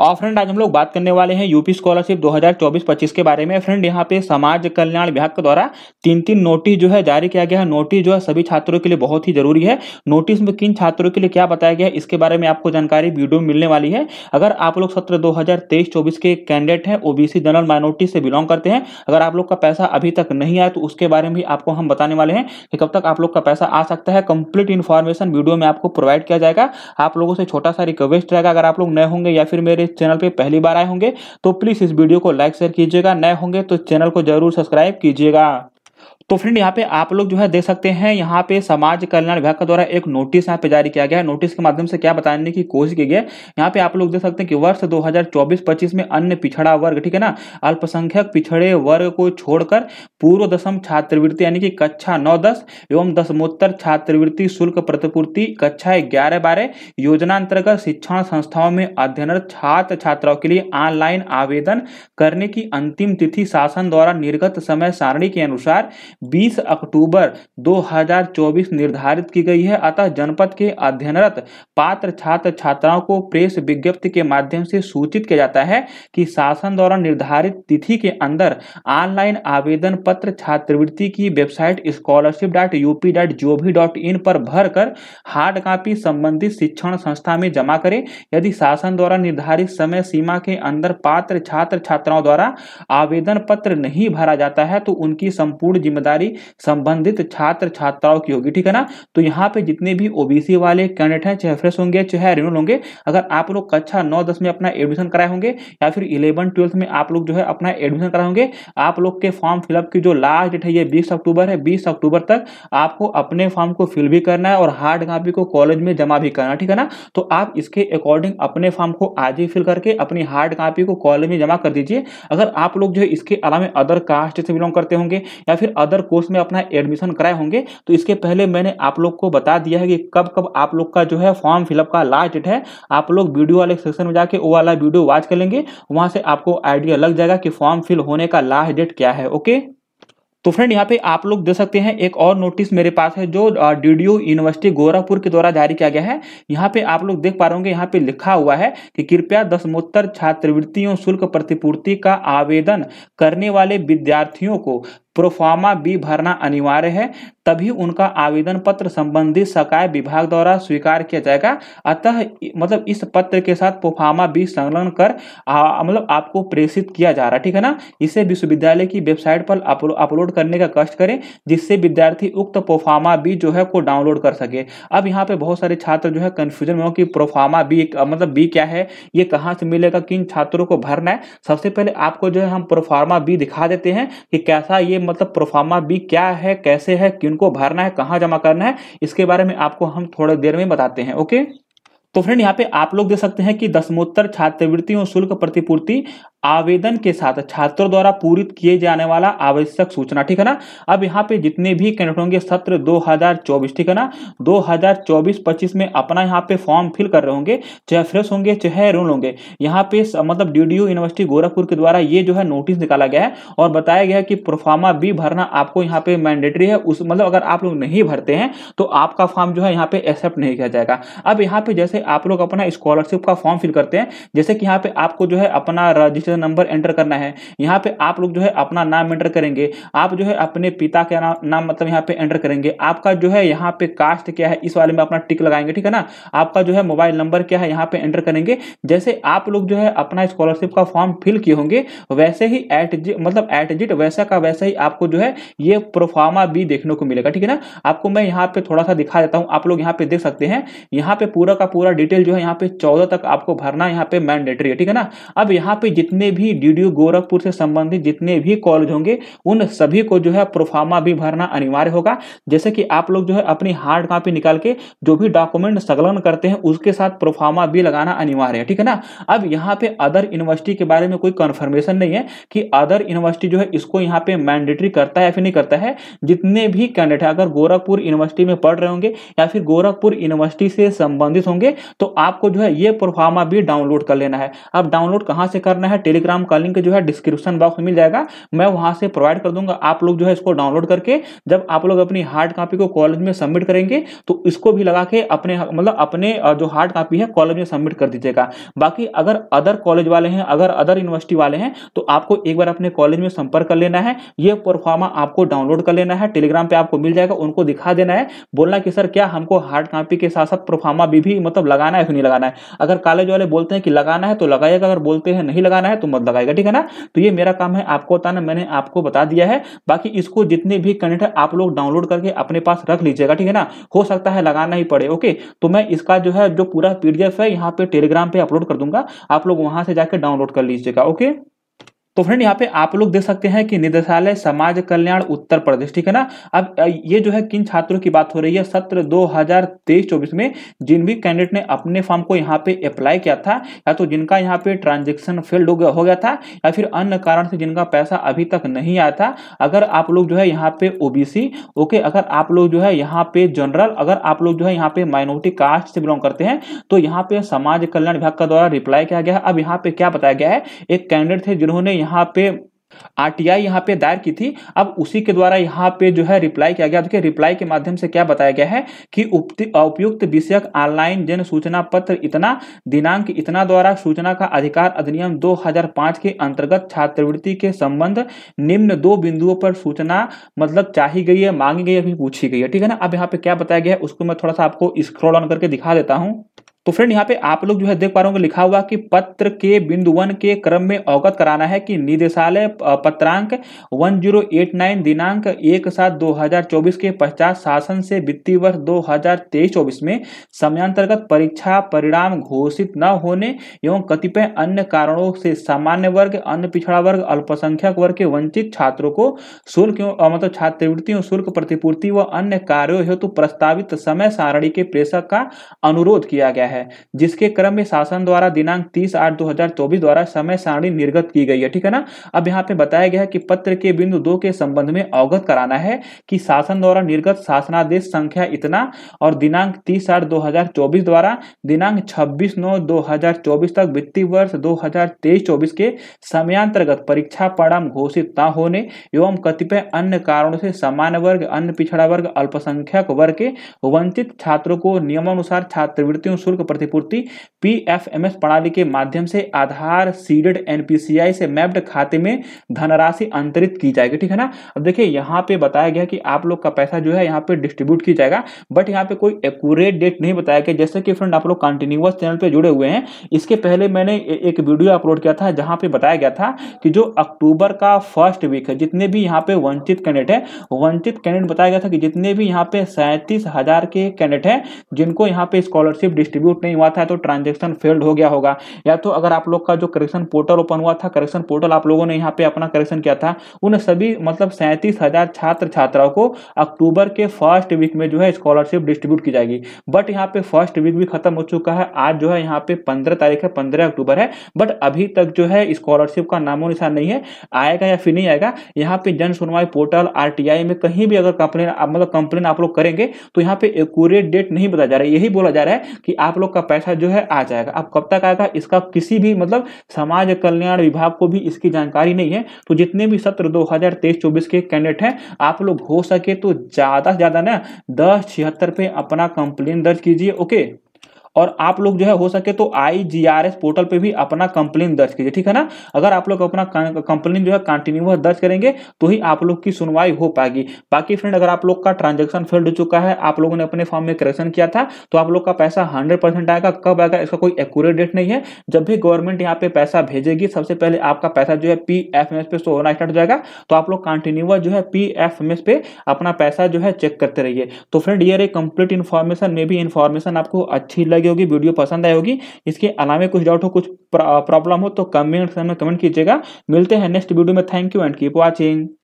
और फ्रेंड आज हम लोग बात करने वाले हैं यूपी स्कॉलरशिप 2024-25 के बारे में फ्रेंड यहाँ पे समाज कल्याण विभाग के द्वारा तीन तीन नोटिस जो है जारी किया गया है नोटिस जो है सभी छात्रों के लिए बहुत ही जरूरी है नोटिस में किन छात्रों के लिए क्या बताया गया है इसके बारे में आपको जानकारी वीडियो में मिलने वाली है अगर आप लोग सत्र दो हजार के कैंडिडेट हैं ओबीसी जनरल माइनोरिटी से बिलोंग करते हैं अगर आप लोग का पैसा अभी तक नहीं आया तो उसके बारे में भी आपको हम बताने वाले हैं कि कब तक आप लोग का पैसा आ सकता है कंप्लीट इन्फॉर्मेशन वीडियो में आपको प्रोवाइड किया जाएगा आप लोगों से छोटा सा रिक्वेस्ट रहेगा अगर आप लोग नए होंगे या फिर मेरे चैनल पे पहली बार आए होंगे तो प्लीज इस वीडियो को लाइक शेयर कीजिएगा नए होंगे तो चैनल को जरूर सब्सक्राइब कीजिएगा तो फ्रेंड यहाँ पे आप लोग जो है देख सकते हैं यहाँ पे समाज कल्याण विभाग के द्वारा एक नोटिस यहाँ पे जारी किया गया है नोटिस के माध्यम से क्या बताने की कोशिश की गई यहाँ पे आप लोग देख सकते हैं कि वर्ष 2024-25 में अन्य पिछड़ा वर्ग ठीक है ना अल्पसंख्यक पिछड़े वर्ग को छोड़कर पूर्व दशम छात्रवृत्ति यानी कि कक्षा नौ दस एवं दसमोत्तर छात्रवृत्ति शुल्क प्रतिपूर्ति कक्षा ग्यारह बारह योजना अंतर्गत शिक्षण संस्थाओं में अध्ययनरत छात्र छात्राओं के लिए ऑनलाइन आवेदन करने की अंतिम तिथि शासन द्वारा निर्गत समय सारणी के अनुसार 20 अक्टूबर 2024 निर्धारित की गई है अतः जनपद के अध्ययनरत पात्र छात्र छात्राओं को प्रेस विज्ञप्ति के माध्यम से सूचित किया जाता है कि शासन द्वारा निर्धारित तिथि के अंदर ऑनलाइन आवेदन पत्र छात्रवृत्ति की website scholarship dot UP dot G O V dot in पर भर कर हार्ड कॉपी संबंधित शिक्षण संस्था में जमा करें यदि शासन द्वारा निर्धारित समय सीमा के अंदर पात्र छात्र छात्राओं द्वारा आवेदन पत्र नहीं भरा जाता है तो उनकी संपूर्ण जिम्मेदारी गिरफ्तारी संबंधित छात्र छात्राओं की होगी ठीक है ना तो यहाँ पे जितने भी ओबीसी वाले कैंडिडेट हैं चाहे फ्रेश होंगे चाहे रिन्यूल होंगे अगर आप लोग कक्षा नौ दस में अपना एडमिशन कराए होंगे या फिर इलेवन ट्वेल्थ में आप लोग जो है अपना एडमिशन कराए होंगे आप लोग के फॉर्म फिलअप की जो लास्ट डेट है ये बीस अक्टूबर है बीस अक्टूबर तक आपको अपने फॉर्म को फिल भी करना है और हार्ड कॉपी को कॉलेज में जमा भी करना ठीक है ना तो आप इसके अकॉर्डिंग अपने फॉर्म को आज ही फिल करके अपनी हार्ड कॉपी को कॉलेज में जमा कर दीजिए अगर आप लोग जो है इसके अलावा अदर कास्ट से बिलोंग करते होंगे या फिर अदर अदर कोर्स में अपना एडमिशन कराए होंगे तो इसके पहले मैंने आप लोग को बता दिया है कि कब कब आप लोग का जो है फॉर्म फिलअप का लास्ट डेट है आप लोग वीडियो वाले सेक्शन में जाके वो वाला वीडियो वॉच कर लेंगे वहां से आपको आइडिया लग जाएगा कि फॉर्म फिल होने का लास्ट डेट क्या है ओके तो फ्रेंड यहाँ पे आप लोग दे सकते हैं एक और नोटिस मेरे पास है जो डी यूनिवर्सिटी गोरखपुर के द्वारा जारी किया गया है यहाँ पे आप लोग देख पा रहे होंगे यहाँ पे लिखा हुआ है कि कृपया दसमोत्तर छात्रवृत्तियों शुल्क प्रतिपूर्ति का आवेदन करने वाले विद्यार्थियों को प्रोफार्मा बी भरना अनिवार्य है तभी उनका आवेदन पत्र संबंधित सकाय विभाग द्वारा स्वीकार किया जाएगा अतः मतलब इस पत्र के साथ प्रोफार्मा बी संलग्न कर मतलब आपको प्रेषित किया जा रहा है ठीक है ना इसे विश्वविद्यालय की वेबसाइट पर अपलोड करने का कष्ट करें जिससे विद्यार्थी उक्त प्रोफार्मा बी जो है को डाउनलोड कर सके अब यहाँ पे बहुत सारे छात्र जो है कन्फ्यूजन में हो कि प्रोफार्मा बी मतलब बी क्या है ये कहाँ से मिलेगा किन छात्रों को भरना है सबसे पहले आपको जो है हम प्रोफार्मा बी दिखा देते हैं कि कैसा ये मतलब प्रोफार्मा बी क्या है कैसे है किन को भरना है कहाँ जमा करना है इसके बारे में आपको हम थोड़ा देर में बताते हैं ओके तो फ्रेंड यहाँ पे आप लोग दे सकते हैं कि दसमोत्तर छात्रवृत्ति और शुल्क प्रतिपूर्ति आवेदन के साथ छात्रों द्वारा पूरित किए जाने वाला आवश्यक सूचना ठीक है ना अब यहाँ पे जितने भी कैंडिडेट होंगे सत्र 2024 ठीक है ना 2024-25 में अपना यहाँ पे फॉर्म फिल कर रहे होंगे चाहे फ्रेश होंगे चाहे रोल होंगे यहाँ पे मतलब डी यूनिवर्सिटी गोरखपुर के द्वारा ये जो है नोटिस निकाला गया है और बताया गया है कि प्रोफार्मा भी भरना आपको यहाँ पे मैंडेटरी है उस मतलब अगर आप लोग नहीं भरते हैं तो आपका फॉर्म जो है यहाँ पे एक्सेप्ट नहीं किया जाएगा अब यहाँ पे जैसे आप लोग अपना स्कॉलरशिप का फॉर्म फिल करते हैं जैसे कि यहाँ पे आपको जो है अपना रजिस्टर से नंबर एंटर करना है यहाँ पे आप लोग जो है अपना नाम एंटर करेंगे आप जो है अपने पिता का ना, नाम मतलब यहाँ पे एंटर करेंगे आपका जो है यहाँ पे कास्ट क्या है इस वाले में अपना टिक लगाएंगे ठीक है ना आपका जो है मोबाइल नंबर क्या है यहाँ पे एंटर करेंगे जैसे आप लोग जो है अपना स्कॉलरशिप का फॉर्म फिल किए होंगे वैसे ही एट मतलब एटजिट वैसा का वैसा ही आपको जो है ये प्रोफार्मा भी देखने को मिलेगा ठीक है ना आपको मैं यहाँ पे थोड़ा सा दिखा देता हूँ आप लोग यहाँ पे देख सकते हैं यहाँ पे पूरा का पूरा डिटेल जो है यहाँ पे चौदह तक आपको भरना यहाँ पे मैंडेटरी है ठीक है ना अब यहाँ पे जितने जितने भी डी गोरखपुर से संबंधित जितने भी कॉलेज होंगे उन सभी को जो है प्रोफार्मा भी भरना अनिवार्य होगा जैसे कि आप लोग जो है अपनी हार्ड कॉपी निकाल के जो भी डॉक्यूमेंट संकलन करते हैं उसके साथ प्रोफार्मा भी लगाना अनिवार्य है ठीक है ना अब यहाँ पे अदर यूनिवर्सिटी के बारे में कोई कन्फर्मेशन नहीं है कि अदर यूनिवर्सिटी जो है इसको यहाँ पे मैंडेटरी करता है या फिर नहीं करता है जितने भी कैंडिडेट अगर गोरखपुर यूनिवर्सिटी में पढ़ रहे होंगे या फिर गोरखपुर यूनिवर्सिटी से संबंधित होंगे तो आपको जो है ये प्रोफार्मा भी डाउनलोड कर लेना है अब डाउनलोड कहाँ से करना है टेलीग्राम का लिंक जो है डिस्क्रिप्शन बॉक्स में मिल जाएगा मैं वहां से प्रोवाइड कर दूंगा आप लोग जो है इसको डाउनलोड करके जब आप लोग अपनी हार्ड कॉपी को कॉलेज में सबमिट करेंगे तो इसको भी लगा के अपने मतलब अपने जो हार्ड कॉपी है कॉलेज में सबमिट कर दीजिएगा बाकी अगर अदर कॉलेज वाले हैं अगर अदर यूनिवर्सिटी वाले हैं तो आपको एक बार अपने कॉलेज में संपर्क कर लेना है ये परफॉर्मा आपको डाउनलोड कर लेना है टेलीग्राम पर आपको मिल जाएगा उनको दिखा देना है बोलना कि सर क्या हमको हार्ड कॉपी के साथ साथ परफॉर्मा भी, भी मतलब लगाना है नहीं लगाना है अगर कॉलेज वाले बोलते हैं कि लगाना है तो लगाइएगा अगर बोलते हैं नहीं लगाना है तो मत लगाएगा ठीक है ना तो ये मेरा काम है आपको बताना मैंने आपको बता दिया है बाकी इसको जितने भी कनेक्ट आप लोग डाउनलोड करके अपने पास रख लीजिएगा ठीक है ना हो सकता है लगाना ही पड़े ओके तो मैं इसका जो है जो पूरा पीडीएफ है यहाँ पे टेलीग्राम पे अपलोड कर दूंगा आप लोग वहां से जाकर डाउनलोड कर लीजिएगा ओके तो फ्रेंड यहाँ पे आप लोग देख सकते हैं कि निदेशालय समाज कल्याण उत्तर प्रदेश ठीक है ना अब ये जो है किन छात्रों की बात हो रही है सत्र 2023-24 में जिन भी कैंडिडेट ने अपने फॉर्म को यहाँ पे अप्लाई किया था या तो जिनका यहाँ पे ट्रांजेक्शन फेल्ड हो गया हो गया था या फिर अन्य कारण से जिनका पैसा अभी तक नहीं आया था अगर आप लोग जो है यहाँ पे ओबीसी ओके अगर आप लोग जो है यहाँ पे जनरल अगर आप लोग जो है यहाँ पे माइनोरिटी कास्ट से बिलोंग करते हैं तो यहाँ पे समाज कल्याण विभाग का द्वारा रिप्लाई किया गया है अब यहाँ पे क्या बताया गया है एक कैंडिडेट थे जिन्होंने यहाँ पे आरटीआई यहाँ पे दायर की थी अब उसी के द्वारा यहाँ पे जो है रिप्लाई किया गया देखिए रिप्लाई के माध्यम से क्या बताया गया है कि उपयुक्त विषयक ऑनलाइन जन सूचना पत्र इतना दिनांक इतना द्वारा सूचना का अधिकार अधिनियम 2005 के अंतर्गत छात्रवृत्ति के संबंध निम्न दो बिंदुओं पर सूचना मतलब चाही गई है मांगी गई है पूछी गई है ठीक है ना अब यहाँ पे क्या बताया गया है उसको मैं थोड़ा सा आपको स्क्रोल ऑन करके दिखा देता हूँ तो फ्रेंड यहाँ पे आप लोग जो है देख पा रहे होंगे लिखा हुआ कि पत्र के बिंदु वन के क्रम में अवगत कराना है कि निदेशालय पत्रांक 1089 दिनांक एक सात 2024 के पश्चात शासन से वित्तीय वर्ष 2023-24 में समयांतर्गत परीक्षा परिणाम घोषित न होने एवं कतिपय अन्य कारणों से सामान्य वर्ग अन्य पिछड़ा वर्ग अल्पसंख्यक वर्ग के वंचित छात्रों को शुल्क मतलब छात्रवृत्ति एवं शुल्क प्रतिपूर्ति व अन्य कार्यो हेतु प्रस्तावित समय सारणी के प्रेषक का अनुरोध किया गया है है जिसके क्रम में शासन द्वारा दिनांक 30 आठ 2024 द्वारा समय सारणी निर्गत की गई है ठीक है ना अब यहाँ पे बताया गया है कि पत्र के बिंदु दो के संबंध में अवगत कराना है कि शासन द्वारा निर्गत शासनादेश संख्या इतना और दिनांक तीस आठ 2024 द्वारा दिनांक छब्बीस नौ 2024 तक वित्तीय वर्ष 2023-24 के समयांतर्गत परीक्षा परिणाम घोषित न होने एवं कतिपय अन्य कारणों से सामान्य वर्ग अन्य पिछड़ा वर्ग अल्पसंख्यक वर्ग के वंचित छात्रों को नियमानुसार छात्रवृत्तियों शुल्क को प्रतिपूर्ति पीएफएमएस प्रणाली के माध्यम से आधार सीडेड एनपीसीआई से मैप्ड खाते में धनराशि अंतरित की जाएगी ठीक है ना अब देखिए यहाँ पे बताया गया कि आप लोग का पैसा जो है यहाँ पे डिस्ट्रीब्यूट किया जाएगा बट यहाँ पे कोई एक्यूरेट डेट नहीं बताया गया जैसे कि फ्रेंड आप लोग कंटिन्यूस चैनल पर जुड़े हुए हैं इसके पहले मैंने एक वीडियो अपलोड किया था जहाँ पे बताया गया था कि जो अक्टूबर का फर्स्ट वीक है जितने भी यहाँ पे वंचित कैंडिडेट है वंचित कैंडिडेट बताया गया था कि जितने भी यहाँ पे सैंतीस के कैंडिडेट है जिनको यहाँ पे स्कॉलरशिप डिस्ट्रीब्यूट एग्जीक्यूट नहीं हुआ था तो ट्रांजेक्शन फेल्ड हो गया होगा या तो अगर आप लोग का जो करेक्शन पोर्टल ओपन हुआ था करेक्शन पोर्टल आप लोगों ने यहाँ पे अपना करेक्शन किया था उन सभी मतलब सैंतीस छात्र छात्राओं को अक्टूबर के फर्स्ट वीक में जो है स्कॉलरशिप डिस्ट्रीब्यूट की जाएगी बट यहाँ पे फर्स्ट वीक भी खत्म हो चुका है आज जो है यहाँ पे पंद्रह तारीख है पंद्रह अक्टूबर है बट अभी तक जो है स्कॉलरशिप का नामो निशान नहीं है आएगा या फिर नहीं आएगा यहाँ पे जन सुनवाई पोर्टल आरटीआई में कहीं भी अगर कंप्लेन मतलब कंप्लेन आप लोग करेंगे तो यहाँ पे एक्यूरेट डेट नहीं बताया जा रहा है यही बोला जा रहा है कि आप लोग का पैसा जो है आ जाएगा अब कब तक आएगा इसका किसी भी मतलब समाज कल्याण विभाग को भी इसकी जानकारी नहीं है तो जितने भी सत्र दो हजार के कैंडिडेट हैं आप लोग हो सके तो ज्यादा से ज्यादा ना दस छिहत्तर पे अपना कंप्लेन दर्ज कीजिए ओके और आप लोग जो है हो सके तो आई पोर्टल पे भी अपना कंप्लेन दर्ज कीजिए ठीक है ना अगर आप लोग अपना कंप्लेन जो है कंटिन्यूस दर्ज करेंगे तो ही आप लोग की सुनवाई हो पाएगी बाकी फ्रेंड अगर आप लोग का ट्रांजेक्शन फेल्ड हो चुका है आप लोगों ने अपने फॉर्म में करेक्शन किया था तो आप लोग का पैसा हंड्रेड आएगा कब आएगा इसका कोई एक्यूरेट डेट नहीं है जब भी गवर्नमेंट यहाँ पे पैसा भेजेगी सबसे पहले आपका पैसा जो है पी एफ एम एस पे शो होना स्टार्ट हो जाएगा तो आप लोग कंटिन्यूस जो है पी एफ एम एस पे अपना पैसा जो है चेक करते रहिए तो फ्रेंड ये कंप्लीट इन्फॉर्मेशन में भी इन्फॉर्मेशन आपको अच्छी लगी लगी होगी वीडियो पसंद आई होगी इसके अलावा कुछ डाउट हो कुछ प्रॉब्लम हो तो कमेंट में कमेंट कीजिएगा मिलते हैं नेक्स्ट वीडियो में thank you and keep watching